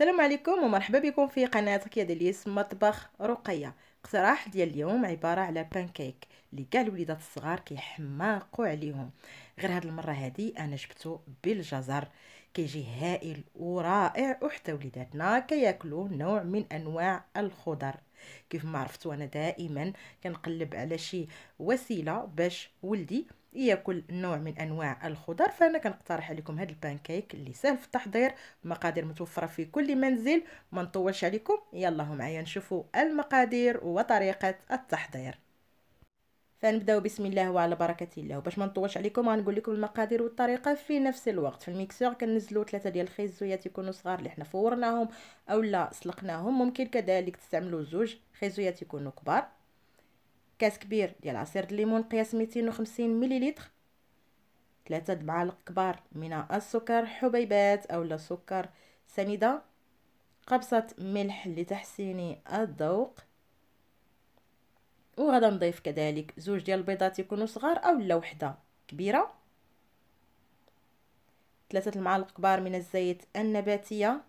السلام عليكم ومرحبا بكم في قناتك يا دليس مطبخ رقيه اقتراح ديال اليوم عباره على بانكيك اللي كاع الوليدات الصغار كيحماقوا عليهم غير هاد المره هادي انا جبته بالجزر كيجي هائل ورائع وحتى وليداتنا كياكلوا نوع من انواع الخضر كيف ما عرفتوا انا دائما كنقلب على شي وسيله باش ولدي ياكل نوع من انواع الخضر فانا كنقترح عليكم هذا البانكيك اللي سهل في التحضير مقادير متوفره في كل منزل ما نطولش عليكم يلا معايا نشوفوا المقادير وطريقه التحضير فنبداو بسم الله وعلى بركه الله وباش ما نطولش عليكم غنقول لكم المقادير والطريقه في نفس الوقت في الميكسور كنزلوا ثلاثه ديال الخيزويات يكونوا صغار اللي حنا فورناهم اولا سلقناهم ممكن كذلك تستعملوا زوج خيزويات يكونوا كبار كاس كبير ديال عصير الليمون قياس 250 مليلتر ثلاثة معالق كبار من السكر حبيبات أو سكر سنيدة قبصة ملح لتحسين الذوق وغدا نضيف كذلك زوج ديال البيضات يكونوا صغار أو لا وحدة كبيرة ثلاثة المعالق كبار من الزيت النباتية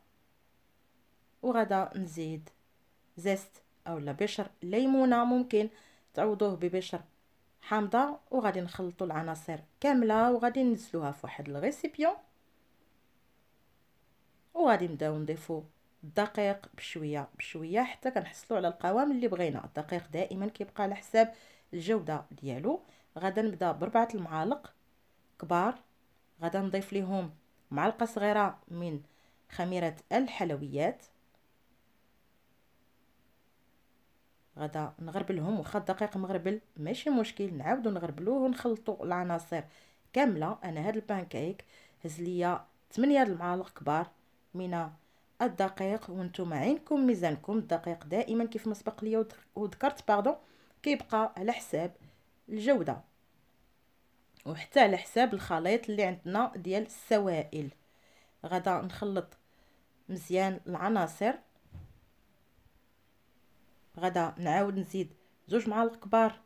وغدا نزيد زيست أو لا بشر ليمونة ممكن تعوضوه ببشر حامضه وغادي نخلطوا العناصر كامله وغادي ننزلوها في واحد الغيسيبيون وغادي نبداو نضيفو الدقيق بشويه بشويه حتى كنحصلوا على القوام اللي بغينا الدقيق دائما كيبقى على حساب الجوده ديالو غادا نبدا بربعه المعالق كبار غادا نضيف ليهم معلقه صغيره من خميره الحلويات غدا نغربلهم واخا الدقيق مغربل ماشي مشكل نعاودو نغربلوه ونخلطو العناصر كامله انا هاد البانكيك هز ليا 8 المعالق كبار من الدقيق وانتم عينكم ميزانكم الدقيق دائما كيف ما سبق ليا وذكرت باردون كيبقى على حساب الجوده وحتى على حساب الخليط اللي عندنا ديال السوائل غدا نخلط مزيان العناصر غدا نعاود نزيد زوج معالق كبار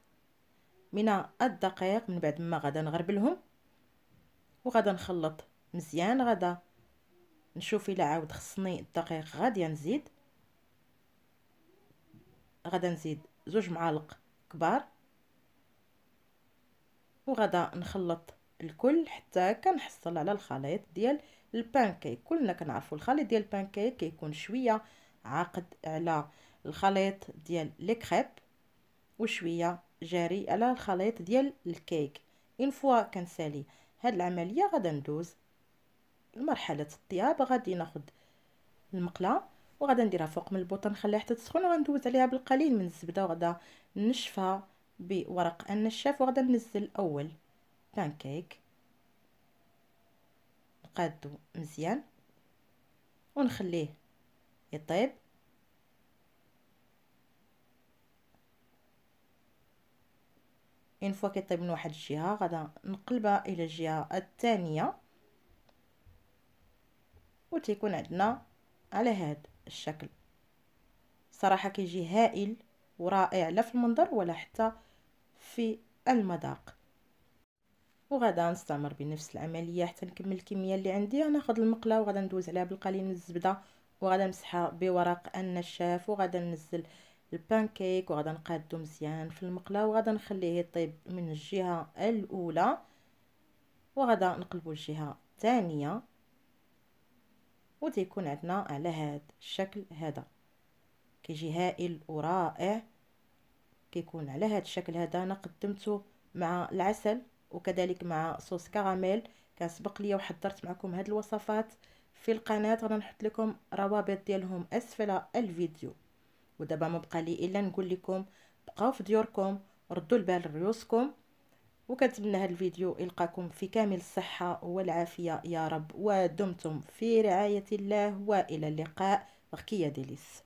من الدقيق من بعد ما غدا نغربلهم وغدا نخلط مزيان غدا نشوف الا عاود خصني الدقيق غادي نزيد غدا نزيد زوج معالق كبار وغدا نخلط الكل حتى كنحصل على الخليط ديال البانكيك كلنا كنعرفوا الخليط ديال البانكيك كيكون شويه عاقد على الخليط ديال لي كريب وشويه جاري على الخليط ديال الكيك اون فوا كنسالي هاد العمليه غادا ندوز لمرحله الطياب غادي ناخذ المقله وغادا نديرها فوق من البوطه نخليها حتى تسخن وغندوز عليها بالقليل من الزبده وغادا نشفها بورق النشاف وغادا ننزل اول بانكيك نقادو مزيان ونخليه يطيب اون فوا كيطيب من واحد الجهه غادا نقلبها الى الجهه الثانيه وتيكون عندنا على هذا الشكل صراحه كيجي هائل ورائع لا في المنظر ولا حتى في المذاق وغادا نستمر بنفس العمليه حتى نكمل الكميه اللي عندي ناخذ المقله وغادا ندوز عليها بالقليل من الزبده وغادا نمسحها بورق النشاف وغادا ننزل البانكيك وغادا نقادو مزيان في المقله وغادا نخليه يطيب من الجهه الاولى وغادا نقلبو الجهه الثانيه وتيكون عندنا على هذا الشكل هذا كيجي هائل ورائع كيكون على هذا الشكل هذا انا قدمته مع العسل وكذلك مع صوص كراميل كان سبق لي وحضرت معكم هاد الوصفات في القناه غنحط لكم روابط ديالهم اسفل الفيديو ودابا ما بقى لي الا نقول لكم بقاو في ديوركم ردوا البال لريوسكم وكنتمنى هذا الفيديو يلقاكم في كامل الصحه والعافيه يا رب ودمتم في رعايه الله والى اللقاء بخكيه ديليس